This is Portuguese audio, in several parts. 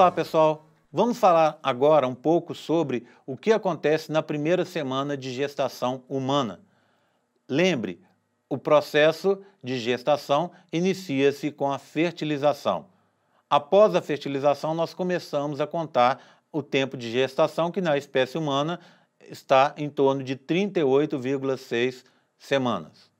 Olá, pessoal. Vamos falar agora um pouco sobre o que acontece na primeira semana de gestação humana. Lembre, o processo de gestação inicia-se com a fertilização. Após a fertilização, nós começamos a contar o tempo de gestação, que na espécie humana está em torno de 38,6 semanas.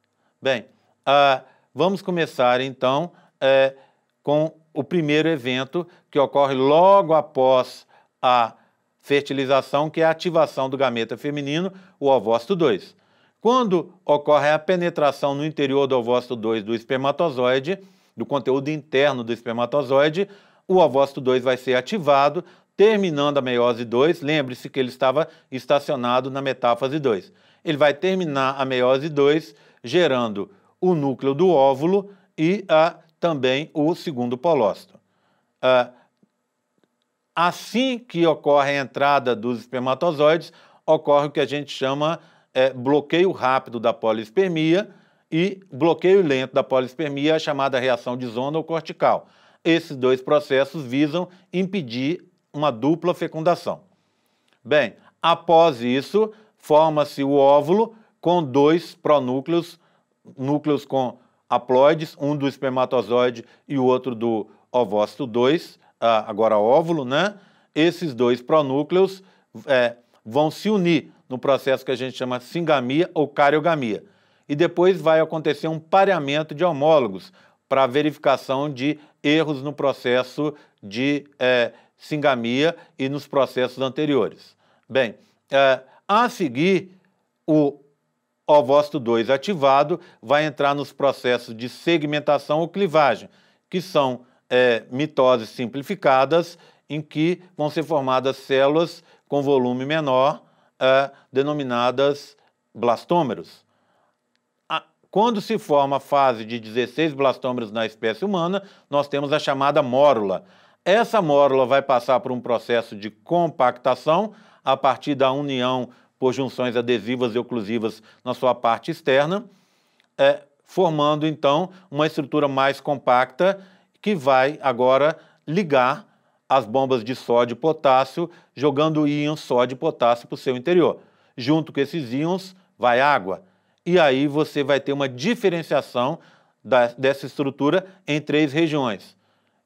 Bem, ah, vamos começar então eh, com o primeiro evento que ocorre logo após a fertilização, que é a ativação do gameta feminino, o ovócito 2. Quando ocorre a penetração no interior do ovócito 2 do espermatozoide, do conteúdo interno do espermatozoide, o ovócito 2 vai ser ativado, terminando a meiose 2. Lembre-se que ele estava estacionado na metáfase 2. Ele vai terminar a meiose 2, gerando o núcleo do óvulo e a também o segundo polócito. Ah, assim que ocorre a entrada dos espermatozoides, ocorre o que a gente chama é, bloqueio rápido da polispermia e bloqueio lento da polispermia, a chamada reação de zona ou cortical. Esses dois processos visam impedir uma dupla fecundação. Bem, após isso, forma-se o óvulo com dois pronúcleos, núcleos com haploides, um do espermatozoide e o outro do ovócito 2, ah, agora óvulo, né? Esses dois pronúcleos é, vão se unir no processo que a gente chama singamia ou cariogamia. E depois vai acontecer um pareamento de homólogos para verificação de erros no processo de é, singamia e nos processos anteriores. Bem, é, a seguir, o Ovosto 2 ativado vai entrar nos processos de segmentação ou clivagem, que são é, mitoses simplificadas, em que vão ser formadas células com volume menor, é, denominadas blastômeros. quando se forma a fase de 16 blastômeros na espécie humana, nós temos a chamada mórula. Essa mórula vai passar por um processo de compactação a partir da união por junções adesivas e oclusivas na sua parte externa, é, formando então uma estrutura mais compacta que vai agora ligar as bombas de sódio e potássio, jogando íons sódio e potássio para o seu interior. Junto com esses íons vai água. E aí você vai ter uma diferenciação da, dessa estrutura em três regiões.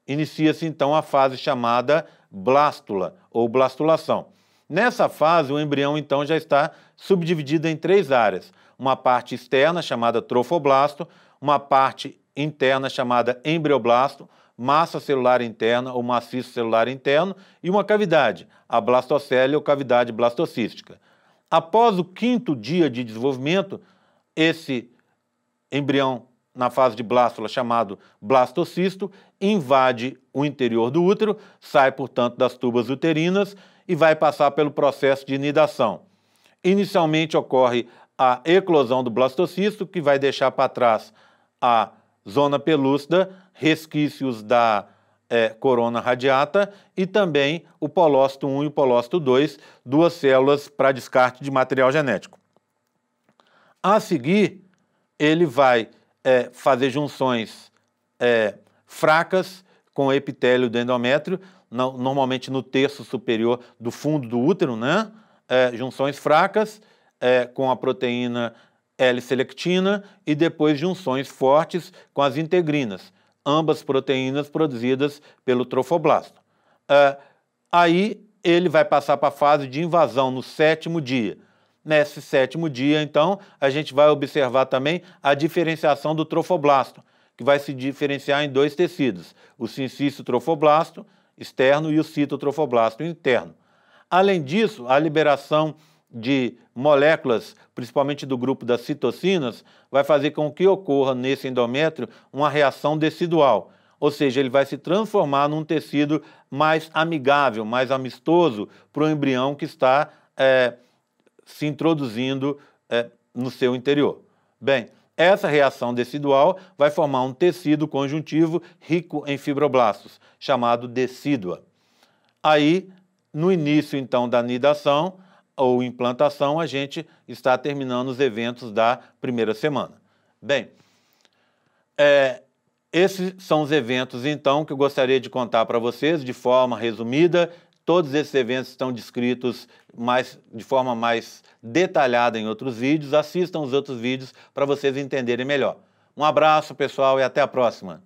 Inicia-se então a fase chamada blástula ou blastulação. Nessa fase, o embrião então já está subdividido em três áreas: uma parte externa chamada trofoblasto, uma parte interna chamada embrioblasto, massa celular interna ou maciço celular interno e uma cavidade, a blastocélia ou cavidade blastocística. Após o quinto dia de desenvolvimento, esse embrião na fase de blástula chamado blastocisto invade o interior do útero, sai portanto das tubas uterinas e vai passar pelo processo de nidação. Inicialmente ocorre a eclosão do blastocisto, que vai deixar para trás a zona pelúcida, resquícios da é, corona radiata e também o polócito 1 e o polócito 2, duas células para descarte de material genético. A seguir, ele vai é, fazer junções é, fracas com o epitélio do endométrio, normalmente no terço superior do fundo do útero, né? É, junções fracas é, com a proteína L-selectina e depois junções fortes com as integrinas, ambas proteínas produzidas pelo trofoblasto. É, aí ele vai passar para a fase de invasão no sétimo dia. Nesse sétimo dia, então, a gente vai observar também a diferenciação do trofoblasto, que vai se diferenciar em dois tecidos, o sincício trofoblasto externo e o citotrofoblasto interno. Além disso, a liberação de moléculas, principalmente do grupo das citocinas, vai fazer com que ocorra nesse endométrio uma reação decidual, ou seja, ele vai se transformar num tecido mais amigável, mais amistoso para o embrião que está é, se introduzindo é, no seu interior. Bem, essa reação decidual vai formar um tecido conjuntivo rico em fibroblastos, chamado decídua. Aí, no início então da nidação ou implantação, a gente está terminando os eventos da primeira semana. Bem, é, esses são os eventos, então, que eu gostaria de contar para vocês de forma resumida Todos esses eventos estão descritos mais, de forma mais detalhada em outros vídeos. Assistam os outros vídeos para vocês entenderem melhor. Um abraço, pessoal, e até a próxima!